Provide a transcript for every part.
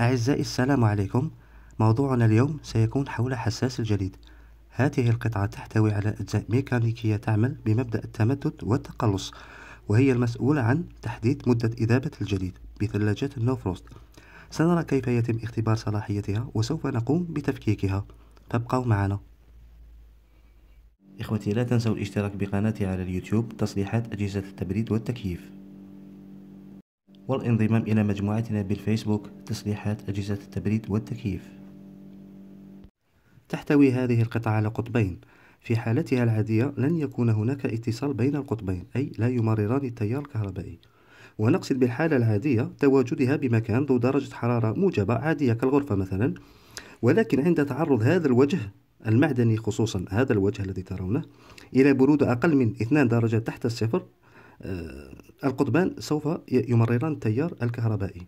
أعزائي السلام عليكم موضوعنا اليوم سيكون حول حساس الجليد هذه القطعة تحتوي على أجزاء ميكانيكية تعمل بمبدأ التمدد والتقلص وهي المسؤولة عن تحديد مدة إذابة الجليد بثلاجة النوفروست سنرى كيف يتم اختبار صلاحيتها وسوف نقوم بتفكيكها فابقوا معنا إخوتي لا تنسوا الاشتراك بقناتي على اليوتيوب تصليحات أجهزة التبريد والتكييف والانضمام إلى مجموعتنا بالفيسبوك تصليحات أجهزة التبريد والتكييف تحتوي هذه القطعة على قطبين في حالتها العادية لن يكون هناك اتصال بين القطبين أي لا يمرران التيار الكهربائي ونقصد بالحالة العادية تواجدها بمكان ذو درجة حرارة موجبة عادية كالغرفة مثلا ولكن عند تعرض هذا الوجه المعدني خصوصا هذا الوجه الذي ترونه إلى برودة أقل من 2 درجة تحت الصفر آه، القضبان سوف يمرران التيار الكهربائي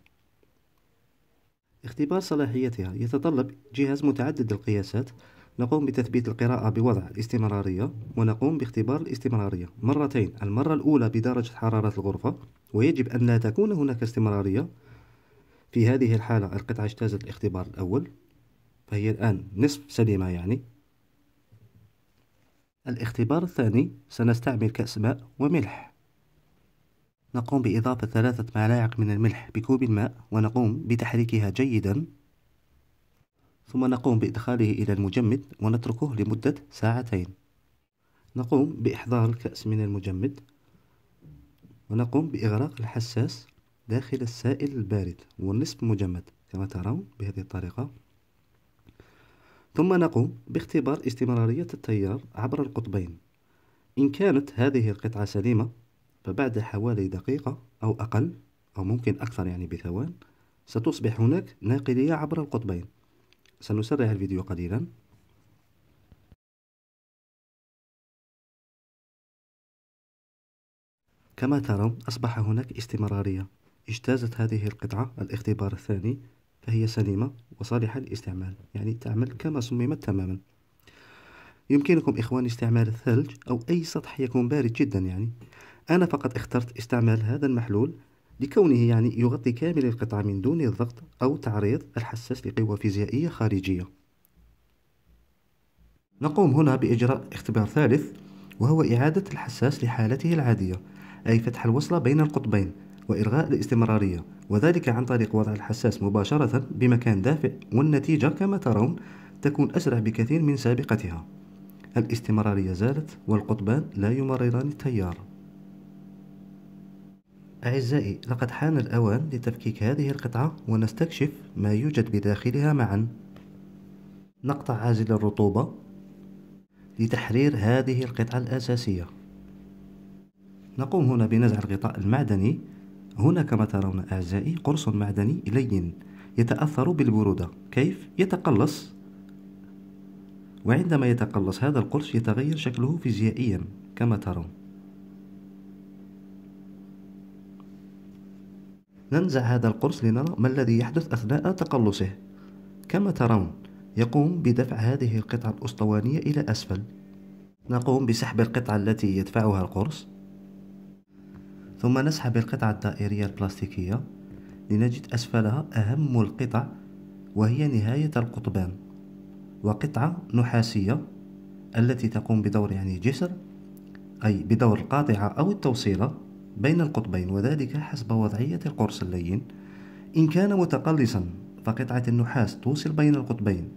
اختبار صلاحيتها يتطلب جهاز متعدد القياسات نقوم بتثبيت القراءة بوضع الاستمرارية ونقوم باختبار الاستمرارية مرتين المرة الأولى بدرجة حرارة الغرفة ويجب أن لا تكون هناك استمرارية في هذه الحالة القطعة اجتازت الاختبار الأول فهي الآن نصف سليمة يعني الاختبار الثاني سنستعمل كأس ماء وملح نقوم بإضافة ثلاثة ملاعق من الملح بكوب الماء ونقوم بتحريكها جيدا ثم نقوم بإدخاله إلى المجمد ونتركه لمدة ساعتين نقوم بإحضار الكأس من المجمد ونقوم بإغراق الحساس داخل السائل البارد والنصف مجمد كما ترون بهذه الطريقة ثم نقوم باختبار استمرارية التيار عبر القطبين إن كانت هذه القطعة سليمة فبعد حوالي دقيقة أو أقل أو ممكن أكثر يعني بثوان ستصبح هناك ناقلية عبر القطبين سنسرع الفيديو قليلا كما ترون أصبح هناك استمرارية اجتازت هذه القطعة الاختبار الثاني فهي سليمة وصالحة للاستعمال يعني تعمل كما صممت تماما يمكنكم إخواني استعمال الثلج أو أي سطح يكون بارد جدا يعني أنا فقط اخترت استعمال هذا المحلول لكونه يعني يغطي كامل القطعة من دون الضغط أو تعريض الحساس لقوى فيزيائية خارجية نقوم هنا بإجراء اختبار ثالث وهو إعادة الحساس لحالته العادية أي فتح الوصلة بين القطبين وإلغاء الاستمرارية وذلك عن طريق وضع الحساس مباشرة بمكان دافئ والنتيجة كما ترون تكون أسرع بكثير من سابقتها الاستمرارية زالت والقطبان لا يمرران التيار أعزائي لقد حان الأوان لتفكيك هذه القطعة ونستكشف ما يوجد بداخلها معا نقطع عازل الرطوبة لتحرير هذه القطعة الأساسية نقوم هنا بنزع الغطاء المعدني هنا كما ترون أعزائي قرص معدني لين يتأثر بالبرودة كيف؟ يتقلص وعندما يتقلص هذا القرص يتغير شكله فيزيائيا كما ترون ننزع هذا القرص لنرى ما الذي يحدث أثناء تقلصه كما ترون يقوم بدفع هذه القطعة الأسطوانية إلى أسفل نقوم بسحب القطعة التي يدفعها القرص ثم نسحب القطعة الدائرية البلاستيكية لنجد أسفلها أهم القطع وهي نهاية القطبان وقطعة نحاسية التي تقوم بدور يعني جسر أي بدور القاطعة أو التوصيلة بين القطبين وذلك حسب وضعية القرص اللين إن كان متقلصا فقطعة النحاس توصل بين القطبين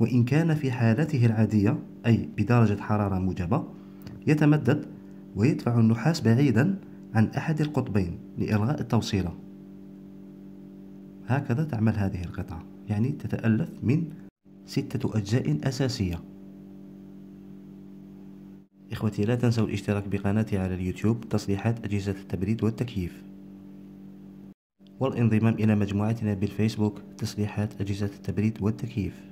وإن كان في حالته العادية أي بدرجة حرارة موجبة يتمدد ويدفع النحاس بعيدا عن أحد القطبين لإلغاء التوصيلة هكذا تعمل هذه القطعة يعني تتألف من ستة أجزاء أساسية إخوتي لا تنسوا الاشتراك بقناتي على اليوتيوب تصليحات أجهزة التبريد والتكييف والانضمام إلى مجموعتنا بالفيسبوك تصليحات أجهزة التبريد والتكييف